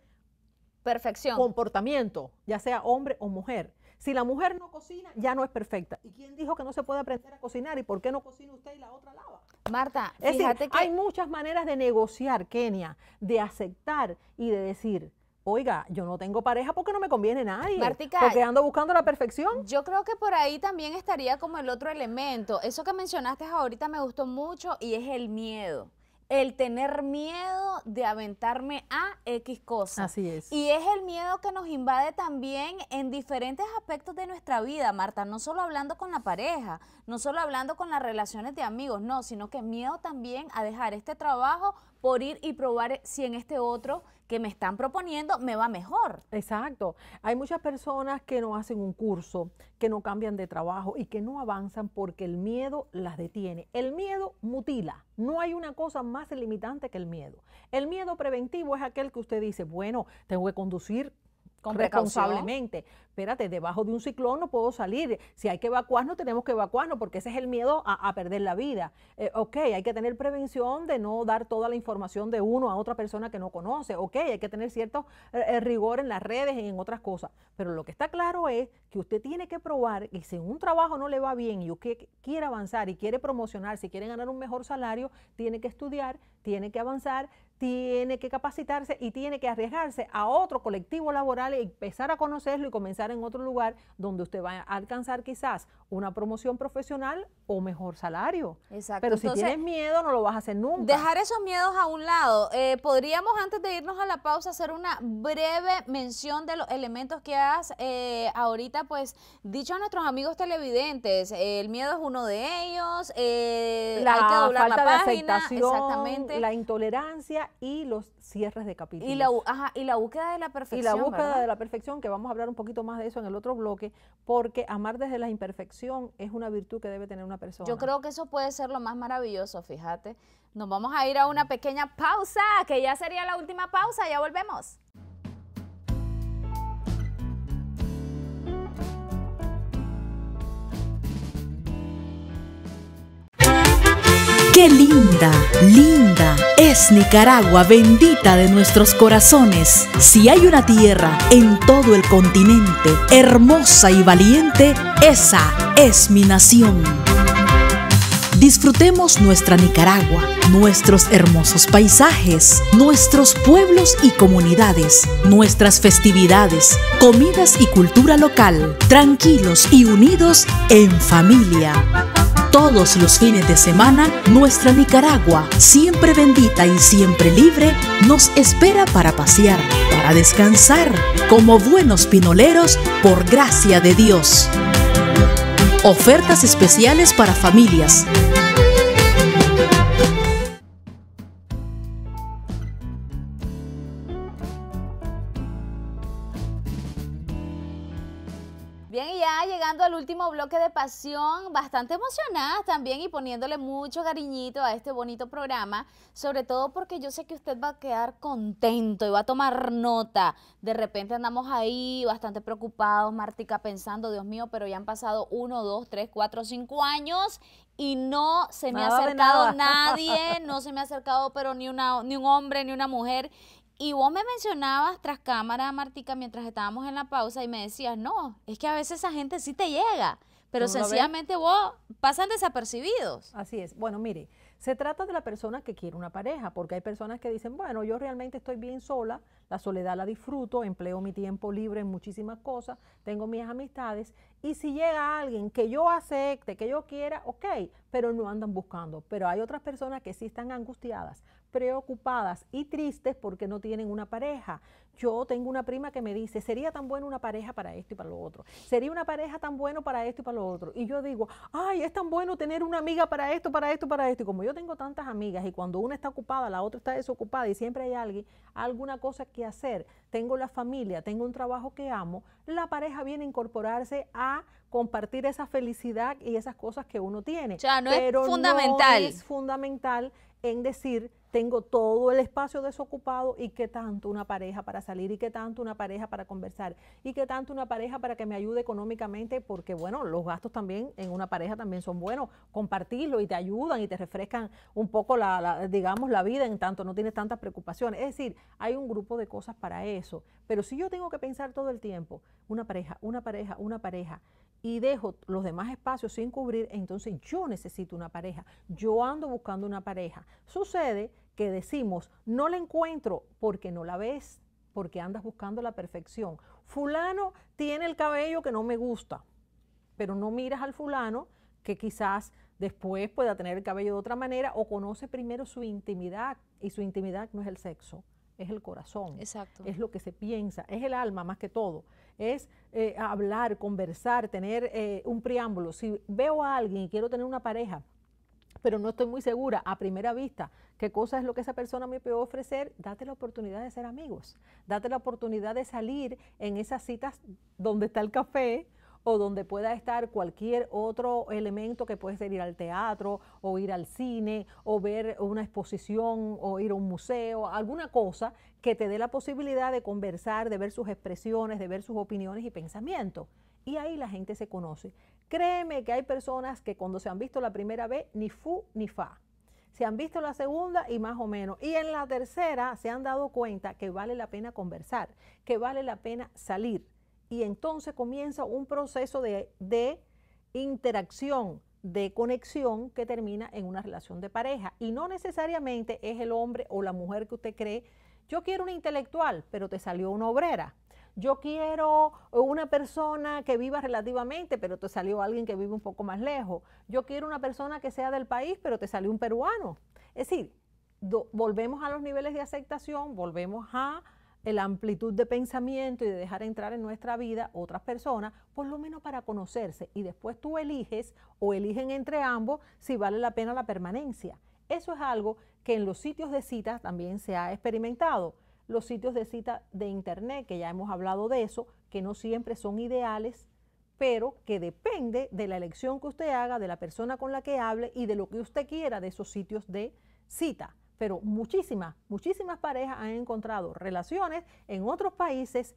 [SPEAKER 2] Perfección. Comportamiento, ya sea hombre o mujer. Si la mujer no cocina, ya no es perfecta. ¿Y quién dijo que no se puede aprender a cocinar? ¿Y por qué no cocina usted y la otra lava? Marta, fíjate que... Hay muchas maneras de negociar, Kenia, de aceptar y de decir, oiga, yo no tengo pareja porque no me conviene nadie. porque ando buscando la perfección. Yo creo que por ahí también estaría como el otro elemento.
[SPEAKER 1] Eso que mencionaste ahorita me gustó mucho y es el miedo el tener miedo de aventarme a X cosas. Así es. Y es el miedo que nos invade también en diferentes aspectos de nuestra vida, Marta, no solo hablando con la pareja, no solo hablando con las relaciones de amigos, no, sino que miedo también a dejar este trabajo por ir
[SPEAKER 2] y probar si en este otro que me están proponiendo, me va mejor. Exacto. Hay muchas personas que no hacen un curso, que no cambian de trabajo y que no avanzan porque el miedo las detiene. El miedo mutila. No hay una cosa más limitante que el miedo. El miedo preventivo es aquel que usted dice, bueno, tengo que conducir responsablemente. Espérate, debajo de un ciclón no puedo salir. Si hay que evacuarnos, tenemos que evacuarnos porque ese es el miedo a, perder la vida. Eh, ok, hay que tener prevención de no dar toda la información de uno a otra persona que no conoce. Ok, hay que tener cierto eh, eh, rigor en las redes y en otras cosas. Pero lo que está claro es que usted tiene que probar y si un trabajo no le va bien y usted quiere avanzar y quiere promocionar, si quiere ganar un mejor salario, tiene que estudiar, tiene que avanzar, tiene que capacitarse y tiene que arriesgarse a otro colectivo laboral y empezar a conocerlo y comenzar en otro lugar donde usted va a alcanzar quizás una promoción profesional o mejor salario. Exacto. Pero si tienes miedo no lo vas a hacer nunca. Dejar esos
[SPEAKER 1] miedos a un lado. Eh, podríamos antes de irnos a la pausa hacer una breve mención de los elementos que has eh, ahorita pues dicho a nuestros amigos televidentes. el miedo es uno de ellos. Eh, la hay que doblar la página, de exactamente.
[SPEAKER 2] la intolerancia y los cierres de capítulo Y la, y la búsqueda de la perfección. Y la búsqueda de la perfección, que vamos a hablar un poquito más de eso en el otro bloque, porque amar desde la imperfección es una virtud que debe tener una persona. Yo creo que eso puede ser lo más maravilloso, fíjate. Nos vamos a ir a una pequeña pausa,
[SPEAKER 1] que ya sería la última pausa, ya volvemos.
[SPEAKER 2] Qué linda, linda es Nicaragua, bendita de nuestros corazones. Si hay una tierra en todo el continente, hermosa y valiente, esa es mi nación. Disfrutemos nuestra Nicaragua, nuestros hermosos paisajes, nuestros pueblos y comunidades, nuestras festividades, comidas y cultura local, tranquilos y unidos en familia. Todos los fines de semana, nuestra Nicaragua, siempre bendita y siempre libre, nos espera para pasear, para descansar, como buenos pinoleros, por gracia de Dios. Ofertas especiales para familias,
[SPEAKER 1] Bien, y ya llegando al último bloque de pasión, bastante emocionadas también y poniéndole mucho cariñito a este bonito programa, sobre todo porque yo sé que usted va a quedar contento y va a tomar nota. De repente andamos ahí bastante preocupados, Martica, pensando, Dios mío, pero ya han pasado uno, dos, tres, cuatro, cinco años y no se me ha acercado nadie, no se me ha acercado pero ni, una, ni un hombre, ni una mujer. Y vos me mencionabas tras cámara, Martica, mientras estábamos en la pausa y me decías, no,
[SPEAKER 2] es que a veces esa gente sí te llega, pero sencillamente vos pasan desapercibidos. Así es. Bueno, mire, se trata de la persona que quiere una pareja, porque hay personas que dicen, bueno, yo realmente estoy bien sola, la soledad la disfruto, empleo mi tiempo libre en muchísimas cosas, tengo mis amistades, y si llega alguien que yo acepte, que yo quiera, ok, pero no andan buscando. Pero hay otras personas que sí están angustiadas preocupadas y tristes porque no tienen una pareja. Yo tengo una prima que me dice, sería tan bueno una pareja para esto y para lo otro. Sería una pareja tan bueno para esto y para lo otro. Y yo digo, ay, es tan bueno tener una amiga para esto, para esto, para esto. Y como yo tengo tantas amigas y cuando una está ocupada, la otra está desocupada y siempre hay alguien, alguna cosa que hacer, tengo la familia, tengo un trabajo que amo, la pareja viene a incorporarse a compartir esa felicidad y esas cosas que uno tiene. Ya no es fundamental. es fundamental en decir, tengo todo el espacio desocupado y qué tanto una pareja para salir y qué tanto una pareja para conversar y qué tanto una pareja para que me ayude económicamente, porque bueno, los gastos también en una pareja también son buenos, compartirlo y te ayudan y te refrescan un poco la, digamos, la vida en tanto no tienes tantas preocupaciones. Es decir, hay un grupo de cosas para eso, pero si yo tengo que pensar todo el tiempo, una pareja, una pareja, una pareja, y dejo los demás espacios sin cubrir, entonces yo necesito una pareja, yo ando buscando una pareja. Sucede que decimos, no la encuentro porque no la ves, porque andas buscando la perfección. Fulano tiene el cabello que no me gusta, pero no miras al fulano que quizás después pueda tener el cabello de otra manera o conoce primero su intimidad y su intimidad no es el sexo es el corazón, Exacto. es lo que se piensa, es el alma más que todo, es eh, hablar, conversar, tener eh, un preámbulo. Si veo a alguien y quiero tener una pareja, pero no estoy muy segura a primera vista qué cosa es lo que esa persona me puede ofrecer, date la oportunidad de ser amigos, date la oportunidad de salir en esas citas donde está el café, o donde pueda estar cualquier otro elemento que puede ser ir al teatro o ir al cine o ver una exposición o ir a un museo, alguna cosa que te dé la posibilidad de conversar, de ver sus expresiones, de ver sus opiniones y pensamientos. Y ahí la gente se conoce. Créeme que hay personas que cuando se han visto la primera vez, ni fu ni fa. Se han visto la segunda y más o menos. Y en la tercera se han dado cuenta que vale la pena conversar, que vale la pena salir, y entonces comienza un proceso de, interacción, de conexión que termina en una relación de pareja. Y no necesariamente es el hombre o la mujer que usted cree. Yo quiero un intelectual, pero te salió una obrera. Yo quiero una persona que viva relativamente, pero te salió alguien que vive un poco más lejos. Yo quiero una persona que sea del país, pero te salió un peruano. Es decir, volvemos a los niveles de aceptación, volvemos a la amplitud de pensamiento y de dejar entrar en nuestra vida otras personas, por lo menos para conocerse. Y después tú eliges o eligen entre ambos si vale la pena la permanencia. Eso es algo que en los sitios de citas también se ha experimentado. Los sitios de cita de internet, que ya hemos hablado de eso, que no siempre son ideales, pero que depende de la elección que usted haga, de la persona con la que hable y de lo que usted quiera de esos sitios de cita pero muchísimas, muchísimas parejas han encontrado relaciones en otros países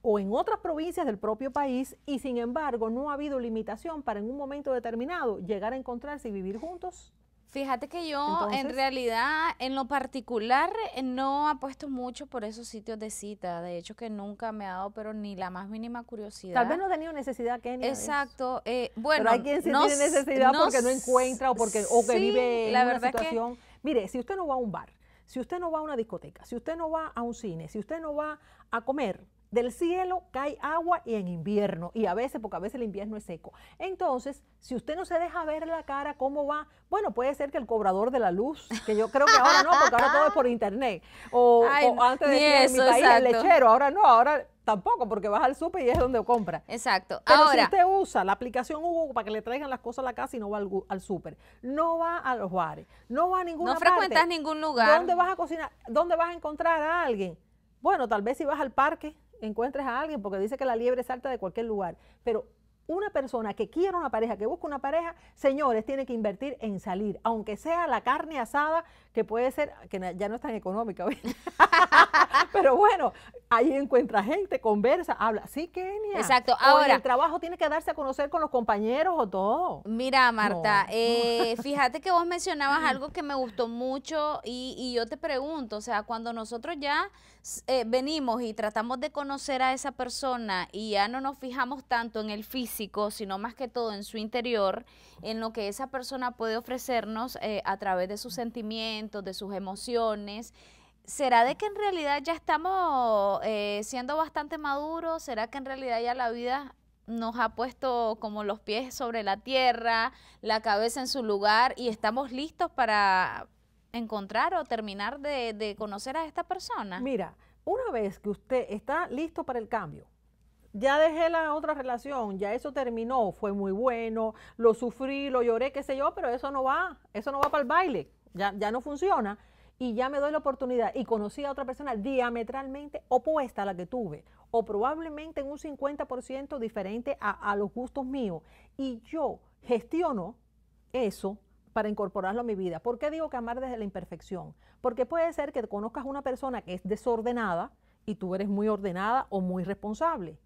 [SPEAKER 2] o en otras provincias del propio país y sin embargo no ha habido limitación para en un momento determinado llegar a encontrarse y vivir juntos. Fíjate que yo en realidad
[SPEAKER 1] en lo particular eh, no apuesto mucho por esos sitios de cita, de hecho que nunca me ha dado pero ni la más mínima curiosidad. Tal vez no he
[SPEAKER 2] tenido necesidad que Exacto, eh, bueno, pero hay quien sí tiene necesidad porque no encuentra o porque que vive en situación Mire, si usted no va a un bar, si usted no va a una discoteca, si usted no va a un cine, si usted no va a comer, del cielo cae agua y en invierno, y a veces, porque a veces el invierno es seco. Entonces, si usted no se deja ver la cara, ¿cómo va? Bueno, puede ser que el cobrador de la luz, que yo creo que ahora no, porque ahora todo es por internet, o, antes de mi país el lechero, ahora no, ahora tampoco, porque vas al súper y es donde compra. Exacto. Pero Ahora, si usted usa la aplicación Hugo para que le traigan las cosas a la casa y no va al, súper, no va a los bares, no va a ninguna No frecuentas ningún lugar. ¿Dónde vas a cocinar? ¿Dónde vas a encontrar a alguien? Bueno, tal vez si vas al parque encuentres a alguien, porque dice que la liebre salta de cualquier lugar, pero una persona que quiere una pareja, que busca una pareja, señores, tiene que invertir en salir, aunque sea la carne asada, que puede ser, que ya no es tan económica, pero bueno, ahí encuentra gente, conversa, habla. Sí, Kenia. Exacto. Ahora, el trabajo tiene que darse a conocer con los compañeros o todo. Mira, Marta, eh,
[SPEAKER 1] fíjate que vos mencionabas algo que me gustó mucho y, yo te pregunto, o sea, cuando nosotros ya eh, venimos y tratamos de conocer a esa persona y ya no nos fijamos tanto en el físico, sino más que todo en su interior, en lo que esa persona puede ofrecernos eh, a través de sus sentimientos, de sus emociones. ¿Será de que en realidad ya estamos eh, siendo bastante maduros? ¿Será que en realidad ya la vida nos ha puesto como los pies sobre la tierra, la cabeza en su lugar y estamos listos para encontrar o terminar de
[SPEAKER 2] conocer a esta persona? Mira, una vez que usted está listo para el cambio, ya dejé la otra relación, ya eso terminó, fue muy bueno, lo sufrí, lo lloré, qué sé yo, pero eso no va, eso no va para el baile, ya, ya no funciona y ya me doy la oportunidad y conocí a otra persona diametralmente opuesta a la que tuve o probablemente en un 50% diferente a, a, los gustos míos y yo gestiono eso para incorporarlo a mi vida. ¿Por qué digo que amar desde la imperfección? Porque puede ser que conozcas a una persona que es desordenada y tú eres muy ordenada o muy responsable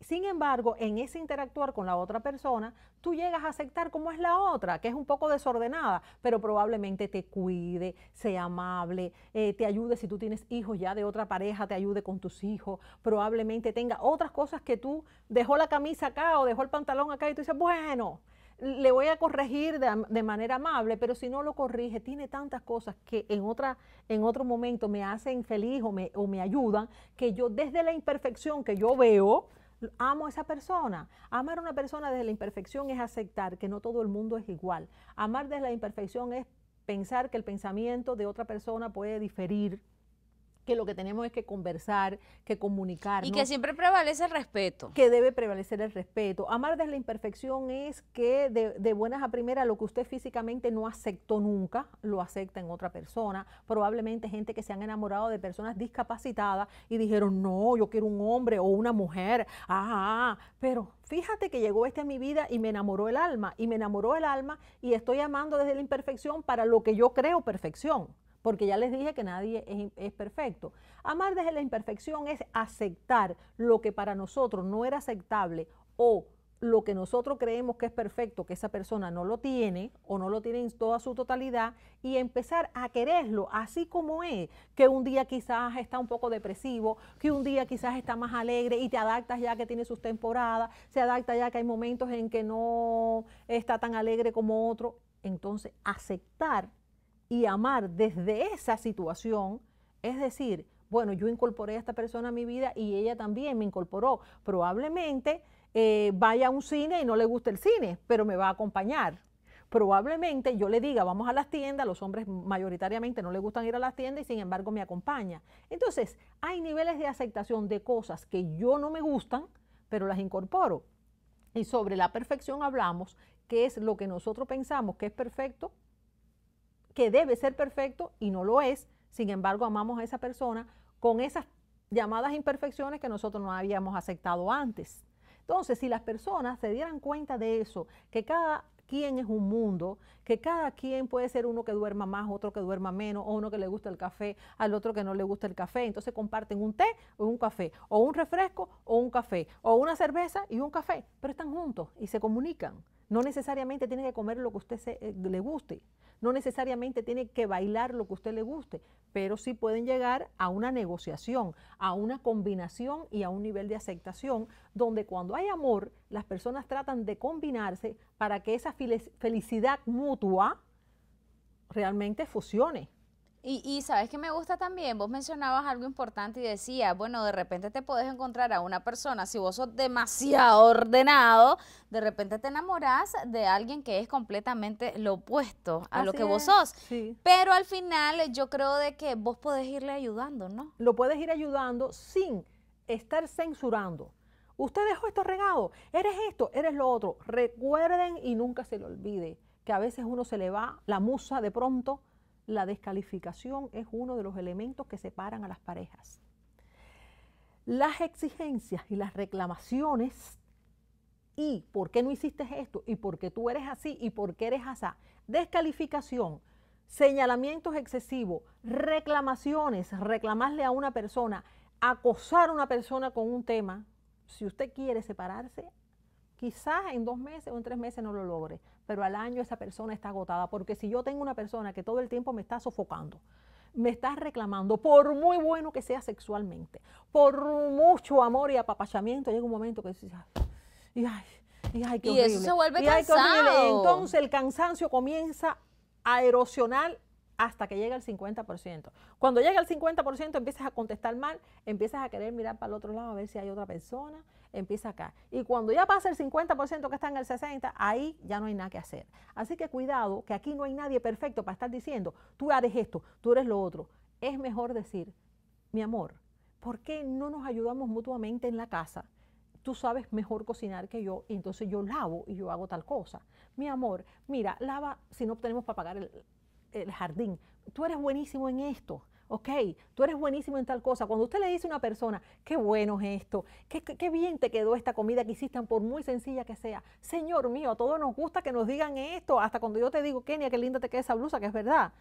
[SPEAKER 2] sin embargo, en ese interactuar con la otra persona, tú llegas a aceptar cómo es la otra, que es un poco desordenada, pero probablemente te cuide, sea amable, eh, te ayude si tú tienes hijos ya de otra pareja, te ayude con tus hijos, probablemente tenga otras cosas que tú dejó la camisa acá o dejó el pantalón acá y tú dices, bueno, le voy a corregir de, manera amable, pero si no lo corrige, tiene tantas cosas que en, otra, en otro momento me hacen feliz o me, o me ayudan, que yo desde la imperfección que yo veo, amo a esa persona. Amar a una persona desde la imperfección es aceptar que no todo el mundo es igual. Amar desde la imperfección es pensar que el pensamiento de otra persona puede diferir que lo que tenemos es que conversar, que comunicar. Y que
[SPEAKER 1] siempre prevalece el respeto.
[SPEAKER 2] Que debe prevalecer el respeto. Amar desde la imperfección es que de, buenas a primeras lo que usted físicamente no aceptó nunca, lo acepta en otra persona. Probablemente gente que se han enamorado de personas discapacitadas y dijeron, no, yo quiero un hombre o una mujer. Ah, ah pero fíjate que llegó este a mi vida y me enamoró el alma, y me enamoró el alma y estoy amando desde la imperfección para lo que yo creo perfección porque ya les dije que nadie es, perfecto. Amar desde la imperfección es aceptar lo que para nosotros no era aceptable o lo que nosotros creemos que es perfecto, que esa persona no lo tiene o no lo tiene en toda su totalidad y empezar a quererlo así como es, que un día quizás está un poco depresivo, que un día quizás está más alegre y te adaptas ya que tiene sus temporadas, se adapta ya que hay momentos en que no está tan alegre como otro. Entonces, aceptar y amar desde esa situación, es decir, bueno, yo incorporé a esta persona a mi vida y ella también me incorporó. Probablemente eh, vaya a un cine y no le gusta el cine, pero me va a acompañar. Probablemente yo le diga, vamos a las tiendas, los hombres mayoritariamente no le gustan ir a las tiendas y sin embargo me acompaña. Entonces, hay niveles de aceptación de cosas que yo no me gustan, pero las incorporo. Y sobre la perfección hablamos, que es lo que nosotros pensamos que es perfecto que debe ser perfecto y no lo es, sin embargo amamos a esa persona con esas llamadas imperfecciones que nosotros no habíamos aceptado antes. Entonces, si las personas se dieran cuenta de eso, que cada quien es un mundo, que cada quien puede ser uno que duerma más, otro que duerma menos, o uno que le gusta el café, al otro que no le gusta el café, entonces comparten un té o un café, o un refresco o un café, o una cerveza y un café, pero están juntos y se comunican. No necesariamente tiene que comer lo que usted eh, le guste, no necesariamente tiene que bailar lo que usted le guste, pero sí pueden llegar a una negociación, a una combinación y a un nivel de aceptación donde cuando hay amor, las personas tratan de combinarse para que esa felicidad mutua realmente fusione.
[SPEAKER 1] Y, sabes que me gusta también, vos mencionabas algo importante y decías, bueno, de repente te puedes encontrar a una persona, si vos sos demasiado ordenado, de repente te enamorás de alguien que es completamente
[SPEAKER 2] lo opuesto a lo que vos sos. Pero al final yo creo de que vos podés irle ayudando, ¿no? Lo puedes ir ayudando sin estar censurando. Usted dejó esto regado, eres esto, eres lo otro. Recuerden y nunca se lo olvide que a veces uno se le va la musa de pronto la descalificación es uno de los elementos que separan a las parejas. Las exigencias y las reclamaciones y por qué no hiciste esto y por qué tú eres así y por qué eres así. Descalificación, señalamientos excesivos, reclamaciones, reclamarle a una persona, acosar a una persona con un tema. Si usted quiere separarse, quizás en dos meses o en tres meses no lo logre, pero al año esa persona está agotada. Porque si yo tengo una persona que todo el tiempo me está sofocando, me está reclamando, por muy bueno que sea sexualmente, por mucho amor y apapachamiento, llega un momento que dices, y ay, y ay, qué horrible. Y eso se vuelve Entonces el cansancio comienza a erosionar hasta que llega al 50%. Cuando llega al 50% empiezas a contestar mal, empiezas a querer mirar para el otro lado a ver si hay otra persona, empieza acá. Y cuando ya pasa el 50% que está en el 60%, ahí ya no hay nada que hacer. Así que cuidado, que aquí no hay nadie perfecto para estar diciendo, tú eres esto, tú eres lo otro. Es mejor decir, mi amor, ¿por qué no nos ayudamos mutuamente en la casa? tú sabes mejor cocinar que yo, y entonces yo lavo y yo hago tal cosa. Mi amor, mira, lava si no tenemos para pagar el, el jardín. Tú eres buenísimo en esto ok, tú eres buenísimo en tal cosa. Cuando usted le dice a una persona, qué bueno es esto, qué, bien te quedó esta comida que hiciste, por muy sencilla que sea. Señor mío, a todos nos gusta que nos digan esto, hasta cuando yo te digo, Kenia, qué linda te queda esa blusa, que es verdad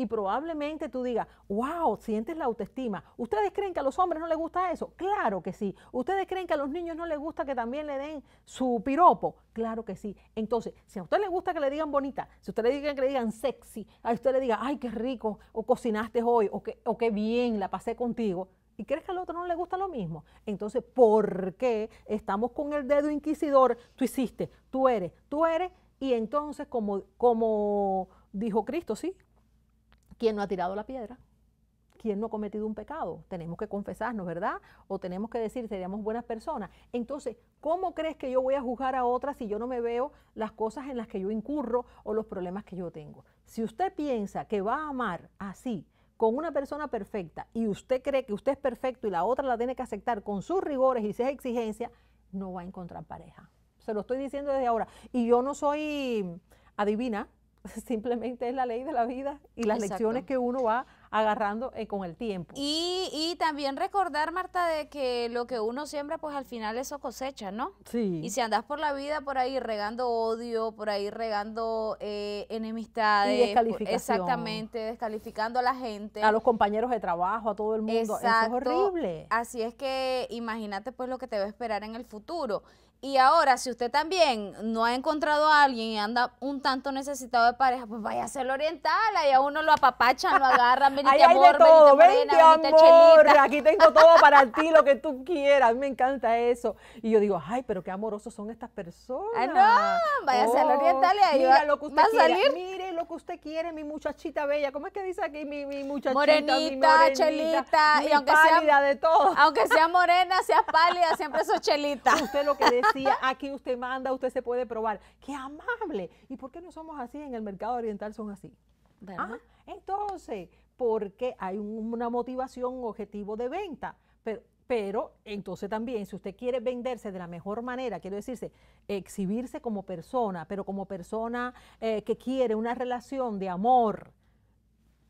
[SPEAKER 2] y probablemente tú digas, wow, sientes la autoestima. ¿Ustedes creen que a los hombres no les gusta eso? Claro que sí. ¿Ustedes creen que a los niños no les gusta que también le den su piropo? Claro que sí. Entonces, si a usted le gusta que le digan bonita, si a usted le digan que le digan sexy, a usted le diga, ay, qué rico, o cocinaste hoy, o qué, o qué bien, la pasé contigo, y crees que al otro no le gusta lo mismo. Entonces, ¿por qué estamos con el dedo inquisidor? Tú hiciste, tú eres, tú eres, y entonces, como, como dijo Cristo, sí, ¿Quién no ha tirado la piedra? ¿Quién no ha cometido un pecado? Tenemos que confesarnos, ¿verdad? O tenemos que decir, seríamos buenas personas. Entonces, ¿cómo crees que yo voy a juzgar a otras si yo no me veo las cosas en las que yo incurro o los problemas que yo tengo? Si usted piensa que va a amar así, con una persona perfecta y usted cree que usted es perfecto y la otra la tiene que aceptar con sus rigores y sus exigencias, no va a encontrar pareja. Se lo estoy diciendo desde ahora. Y yo no soy adivina, simplemente es la ley de la vida y las lecciones que uno va agarrando eh, con el tiempo.
[SPEAKER 1] Y, y, también recordar, Marta, de que lo que uno siembra, pues al final eso cosecha, ¿no? Sí. Y si andas por la vida por ahí regando odio, por ahí regando eh, enemistades. Y Exactamente, descalificando a la gente. A los
[SPEAKER 2] compañeros de trabajo, a todo el mundo. Eso es horrible.
[SPEAKER 1] Así es que imagínate pues lo que te va a esperar en el futuro. Y ahora, si usted también no ha encontrado a alguien y anda un tanto necesitado de pareja, pues vaya a ser oriental. Ahí a uno lo apapachan, lo agarran, venite Ahí amor, hay de todo. venite, amor, aquí
[SPEAKER 2] tengo todo para ti, lo que tú quieras. A mí me encanta eso. Y yo digo, ay, pero qué amorosos son estas ah, personas. no, vaya a ser oriental y ahí oh, lo que Mire, que usted quiere, mi muchachita bella. ¿Cómo es que dice aquí mi, muchachita? Morenita, mi chelita, aunque pálida de todo. Aunque sea morena, sea pálida, siempre sos chelita. Usted lo que decía, aquí usted manda, usted se puede probar. ¡Qué amable! ¿Y por qué no somos así? En el mercado oriental son así. Ah, entonces, porque hay una motivación, un objetivo de venta. Pero pero entonces también, si usted quiere venderse de la mejor manera, quiero decirse, exhibirse como persona, pero como persona eh, que quiere una relación de amor,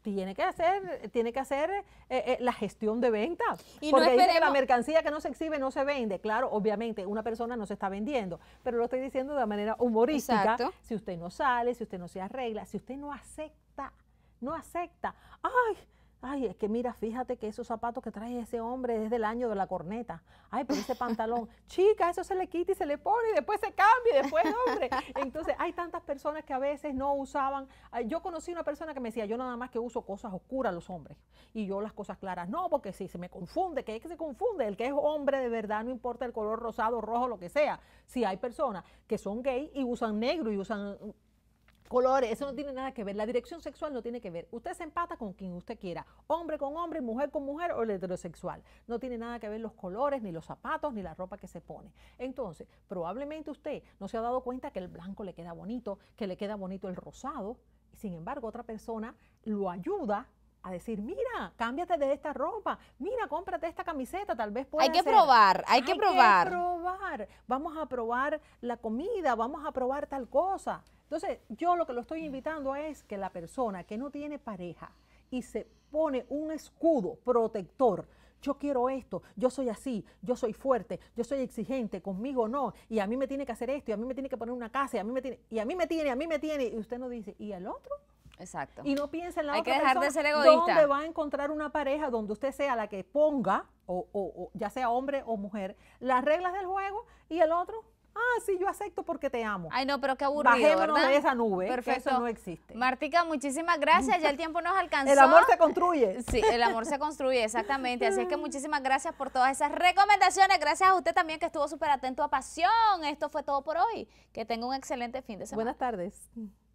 [SPEAKER 2] tiene que hacer, tiene que hacer eh, eh, la gestión de venta. Y porque que la mercancía que no se exhibe no se vende. Claro, obviamente, una persona no se está vendiendo, pero lo estoy diciendo de manera humorística. Si usted no sale, si usted no se arregla, si usted no acepta, no acepta. ¡Ay! Ay, es que mira, fíjate que esos zapatos que trae ese hombre es del año de la corneta. Ay, pero ese pantalón, chica, eso se le quita y se le pone y después se cambia y después, hombre. Entonces, hay tantas personas que a veces no usaban. Yo conocí una persona que me decía, yo nada más que uso cosas oscuras los hombres y yo las cosas claras. No, porque si se me confunde, que es que se confunde. El que es hombre de verdad, no importa el color rosado, rojo, lo que sea. Si hay personas que son gay y usan negro y usan colores, eso no tiene nada que ver. La dirección sexual no tiene que ver. Usted se empata con quien usted quiera, hombre con hombre, mujer con mujer o heterosexual. No tiene nada que ver los colores, ni los zapatos, ni la ropa que se pone. Entonces, probablemente usted no se ha dado cuenta que el blanco le queda bonito, que le queda bonito el rosado. Sin embargo, otra persona lo ayuda a decir, mira, cámbiate de esta ropa, mira, cómprate esta camiseta, tal vez pueda probar, hay que probar. Hay que probar, vamos a probar la comida, vamos a probar tal cosa. Entonces, yo lo que lo estoy invitando es que la persona que no tiene pareja y se pone un escudo protector, yo quiero esto, yo soy así, yo soy fuerte, yo soy exigente, conmigo no, y a mí me tiene que hacer esto, y a mí me tiene que poner una casa, y a mí me tiene, y a mí me tiene, a mí me tiene, y usted no dice, ¿y el otro? Exacto. Y no piensa en la Hay que dejar de ser egoísta. ¿Dónde va a encontrar una pareja donde usted sea la que ponga, o ya sea hombre o mujer, las reglas del juego y el otro Ah, sí, yo acepto porque te amo. Ay, no, pero qué aburrido, Bajémonos ¿verdad? de esa nube, Perfecto. eso no existe.
[SPEAKER 1] Martica, muchísimas gracias, ya el tiempo nos alcanzó. el amor se construye.
[SPEAKER 2] Sí, el amor se construye, exactamente. Así es que muchísimas
[SPEAKER 1] gracias por todas esas recomendaciones. Gracias a usted también que estuvo súper atento a Pasión. Esto fue todo por hoy. Que tenga un excelente fin de semana. Buenas tardes.